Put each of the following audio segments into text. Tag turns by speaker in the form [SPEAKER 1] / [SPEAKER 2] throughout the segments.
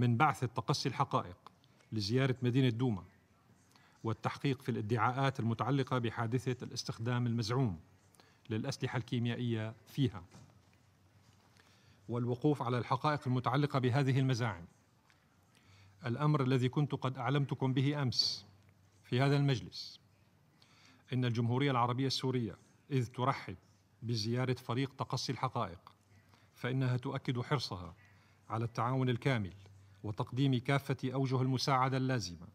[SPEAKER 1] من بعث تقصي الحقائق لزيارة مدينة دوما والتحقيق في الادعاءات المتعلقة بحادثة الاستخدام المزعوم للأسلحة الكيميائية فيها والوقوف على الحقائق المتعلقة بهذه المزاعم الأمر الذي كنت قد أعلمتكم به أمس في هذا المجلس إن الجمهورية العربية السورية إذ ترحب بزيارة فريق تقصي الحقائق فإنها تؤكد حرصها على التعاون الكامل وتقديم كافة أوجه المساعدة اللازمة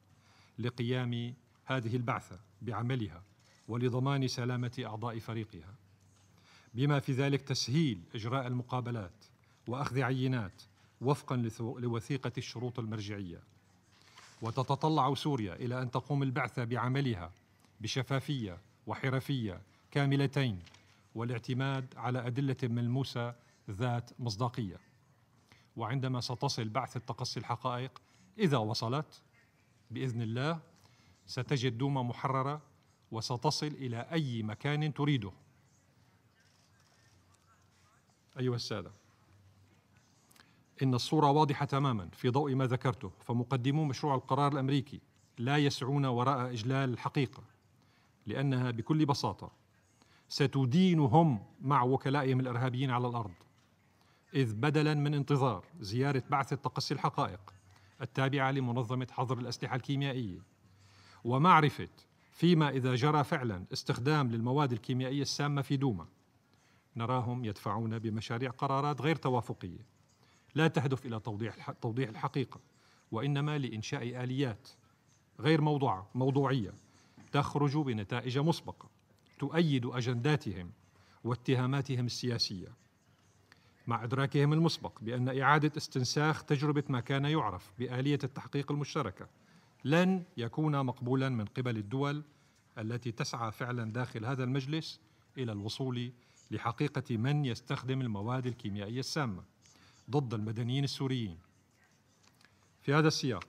[SPEAKER 1] لقيام هذه البعثة بعملها ولضمان سلامة أعضاء فريقها بما في ذلك تسهيل إجراء المقابلات وأخذ عينات وفقا لوثيقة الشروط المرجعية وتتطلع سوريا إلى أن تقوم البعثة بعملها بشفافية وحرفية كاملتين والاعتماد على أدلة ملموسة ذات مصداقية وعندما ستصل بعثة تقصي الحقائق إذا وصلت بإذن الله ستجد دوما محررة وستصل إلى أي مكان تريده أيها السادة إن الصورة واضحة تماما في ضوء ما ذكرته فمقدمو مشروع القرار الأمريكي لا يسعون وراء إجلال الحقيقة لأنها بكل بساطة ستدينهم مع وكلائهم الإرهابيين على الأرض إذ بدلا من انتظار زيارة بعثة تقصي الحقائق التابعة لمنظمة حظر الأسلحة الكيميائية ومعرفة فيما إذا جرى فعلا استخدام للمواد الكيميائية السامة في دوما نراهم يدفعون بمشاريع قرارات غير توافقية لا تهدف إلى توضيح توضيح الحقيقة وإنما لإنشاء آليات غير موضوعة موضوعية تخرج بنتائج مسبقة تؤيد أجنداتهم واتهاماتهم السياسيه مع إدراكهم المسبق بأن إعادة استنساخ تجربة ما كان يعرف بآلية التحقيق المشتركة لن يكون مقبولا من قبل الدول التي تسعى فعلا داخل هذا المجلس إلى الوصول لحقيقة من يستخدم المواد الكيميائية السامة ضد المدنيين السوريين في هذا السياق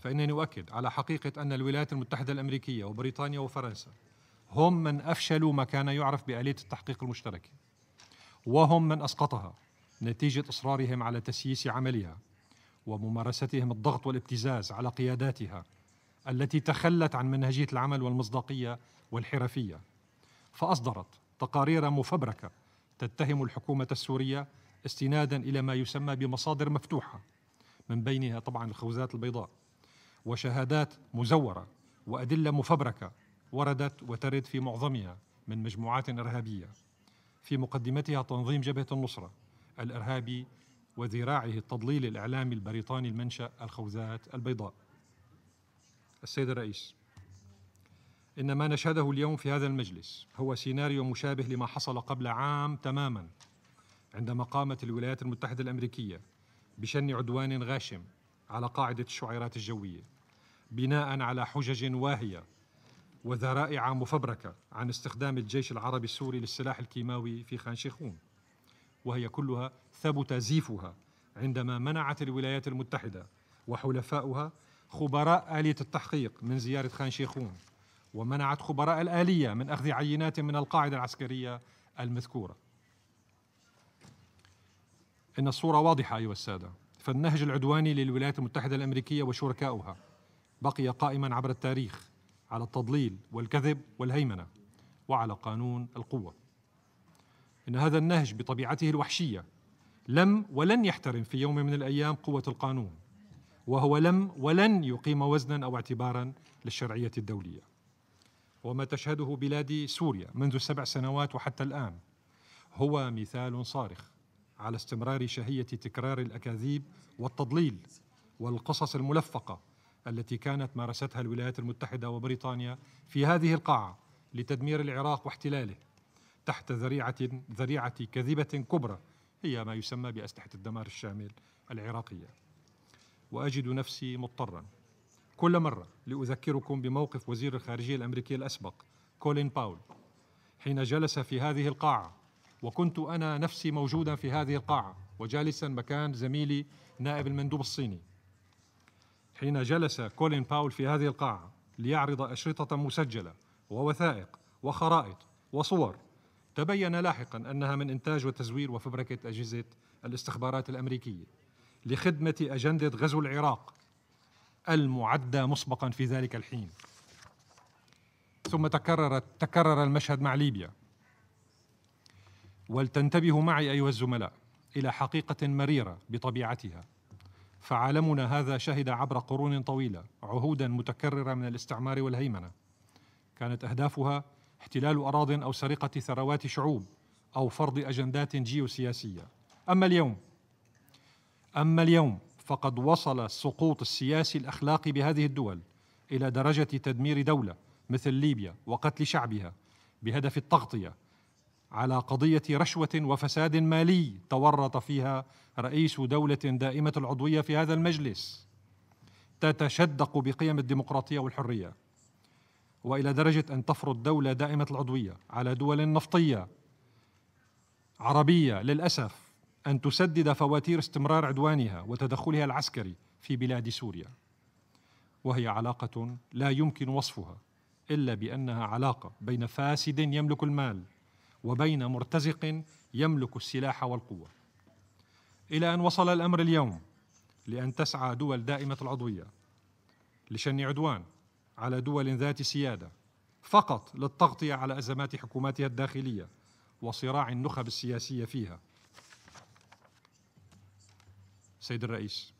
[SPEAKER 1] فإنني أؤكد على حقيقة أن الولايات المتحدة الأمريكية وبريطانيا وفرنسا هم من أفشلوا ما كان يعرف بآلية التحقيق المشتركه وهم من اسقطها نتيجه اصرارهم على تسييس عملها وممارستهم الضغط والابتزاز على قياداتها التي تخلت عن منهجيه العمل والمصداقيه والحرفيه فاصدرت تقارير مفبركه تتهم الحكومه السوريه استنادا الى ما يسمى بمصادر مفتوحه من بينها طبعا الخوذات البيضاء وشهادات مزوره وادله مفبركه وردت وترد في معظمها من مجموعات ارهابيه في مقدمتها تنظيم جبهة النصرة الإرهابي وذراعه التضليل الإعلامي البريطاني المنشأ الخوذات البيضاء السيد الرئيس إن ما نشهده اليوم في هذا المجلس هو سيناريو مشابه لما حصل قبل عام تماما عندما قامت الولايات المتحدة الأمريكية بشن عدوان غاشم على قاعدة الشعيرات الجوية بناء على حجج واهية وذرائع مفبركة عن استخدام الجيش العربي السوري للسلاح الكيماوي في خان شيخون وهي كلها ثبت زيفها عندما منعت الولايات المتحدة وحلفاؤها خبراء آلية التحقيق من زيارة خان شيخون ومنعت خبراء الآلية من أخذ عينات من القاعدة العسكرية المذكورة إن الصورة واضحة أيها السادة فالنهج العدواني للولايات المتحدة الأمريكية وشركاؤها بقي قائما عبر التاريخ على التضليل والكذب والهيمنه وعلى قانون القوه ان هذا النهج بطبيعته الوحشيه لم ولن يحترم في يوم من الايام قوه القانون وهو لم ولن يقيم وزنا او اعتبارا للشرعيه الدوليه وما تشهده بلاد سوريا منذ سبع سنوات وحتى الان هو مثال صارخ على استمرار شهيه تكرار الاكاذيب والتضليل والقصص الملفقه التي كانت مارستها الولايات المتحدة وبريطانيا في هذه القاعة لتدمير العراق واحتلاله تحت ذريعة ذريعة كذبة كبرى هي ما يسمى بأسلحة الدمار الشامل العراقية وأجد نفسي مضطرا كل مرة لأذكركم بموقف وزير الخارجية الأمريكي الأسبق كولين باول حين جلس في هذه القاعة وكنت أنا نفسي موجودا في هذه القاعة وجالسا مكان زميلي نائب المندوب الصيني حين جلس كولين باول في هذه القاعة ليعرض أشرطة مسجلة ووثائق وخرائط وصور تبين لاحقا أنها من إنتاج وتزوير وفبركة أجهزة الاستخبارات الأمريكية لخدمة أجندة غزو العراق المعدة مسبقا في ذلك الحين ثم تكررت تكرر المشهد مع ليبيا ولتنتبهوا معي أيها الزملاء إلى حقيقة مريرة بطبيعتها فعالمنا هذا شهد عبر قرون طويله عهودا متكرره من الاستعمار والهيمنه كانت اهدافها احتلال اراض او سرقه ثروات شعوب او فرض اجندات جيوسياسيه اما اليوم اما اليوم فقد وصل السقوط السياسي الاخلاقي بهذه الدول الى درجه تدمير دوله مثل ليبيا وقتل شعبها بهدف التغطيه على قضية رشوة وفساد مالي تورط فيها رئيس دولة دائمة العضوية في هذا المجلس تتشدق بقيم الديمقراطية والحرية وإلى درجة أن تفرض دولة دائمة العضوية على دول نفطية عربية للأسف أن تسدد فواتير استمرار عدوانها وتدخلها العسكري في بلاد سوريا وهي علاقة لا يمكن وصفها إلا بأنها علاقة بين فاسد يملك المال وبين مرتزق يملك السلاح والقوه الى ان وصل الامر اليوم لان تسعى دول دائمه العضويه لشن عدوان على دول ذات سياده فقط للتغطيه على ازمات حكوماتها الداخليه وصراع النخب السياسيه فيها سيد الرئيس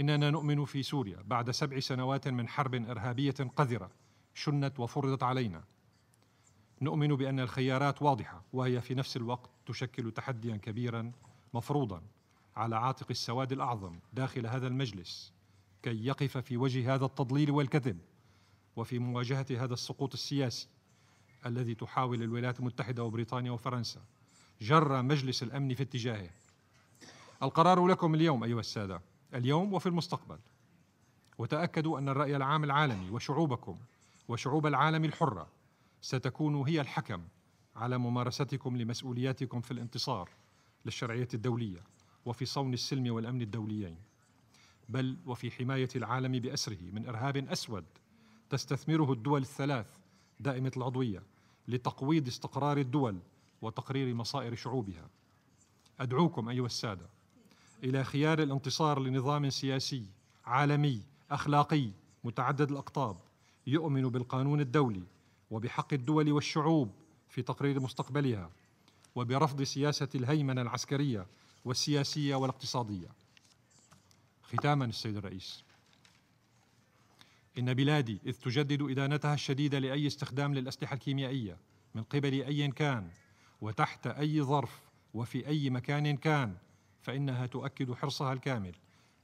[SPEAKER 1] اننا نؤمن في سوريا بعد سبع سنوات من حرب ارهابيه قذره شنت وفرضت علينا نؤمن بأن الخيارات واضحة وهي في نفس الوقت تشكل تحديا كبيرا مفروضا على عاتق السواد الأعظم داخل هذا المجلس كي يقف في وجه هذا التضليل والكذب وفي مواجهة هذا السقوط السياسي الذي تحاول الولايات المتحدة وبريطانيا وفرنسا جر مجلس الأمن في اتجاهه القرار لكم اليوم أيها السادة اليوم وفي المستقبل وتأكدوا أن الرأي العام العالمي وشعوبكم وشعوب العالم الحرة ستكون هي الحكم على ممارستكم لمسؤولياتكم في الانتصار للشرعية الدولية وفي صون السلم والأمن الدوليين بل وفي حماية العالم بأسره من إرهاب أسود تستثمره الدول الثلاث دائمة العضوية لتقويض استقرار الدول وتقرير مصائر شعوبها أدعوكم أيها السادة إلى خيار الانتصار لنظام سياسي عالمي أخلاقي متعدد الأقطاب يؤمن بالقانون الدولي وبحق الدول والشعوب في تقرير مستقبلها وبرفض سياسه الهيمنه العسكريه والسياسيه والاقتصاديه ختاما السيد الرئيس إن بلادي إذ تجدد إدانتها الشديدة لأي استخدام للأسلحة الكيميائية من قبل أي كان وتحت أي ظرف وفي أي مكان كان فإنها تؤكد حرصها الكامل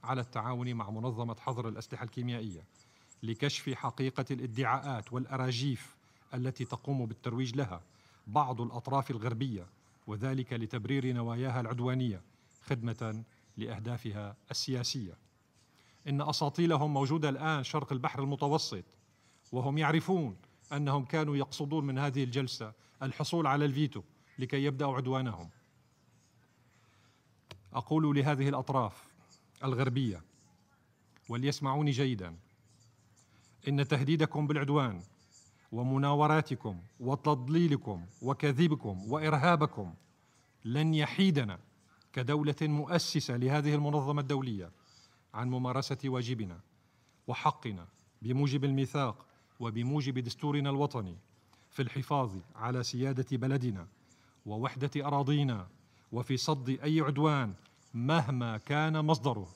[SPEAKER 1] على التعاون مع منظمة حظر الأسلحة الكيميائية لكشف حقيقة الادعاءات والأراجيف التي تقوم بالترويج لها بعض الأطراف الغربية وذلك لتبرير نواياها العدوانية خدمة لأهدافها السياسية إن أساطيلهم موجودة الآن شرق البحر المتوسط وهم يعرفون أنهم كانوا يقصدون من هذه الجلسة الحصول على الفيتو لكي يبدأوا عدوانهم أقول لهذه الأطراف الغربية وليسمعوني جيدا إن تهديدكم بالعدوان ومناوراتكم وتضليلكم وكذبكم وارهابكم لن يحيدنا كدوله مؤسسه لهذه المنظمه الدوليه عن ممارسه واجبنا وحقنا بموجب الميثاق وبموجب دستورنا الوطني في الحفاظ على سياده بلدنا ووحده اراضينا وفي صد اي عدوان مهما كان مصدره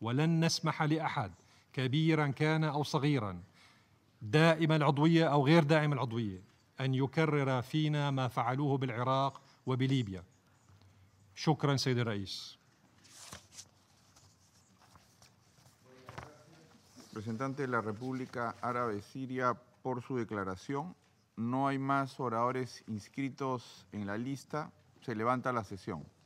[SPEAKER 1] ولن نسمح لاحد كبيرا كان او صغيرا داعم العضويه او غير داعم العضويه ان يكرر فينا ما فعلوه بالعراق وبليبيا شكرا سيد الرئيس representante de la República Árabe Siria por su declaración. No hay más oradores inscritos en la lista. Se levanta la sesión.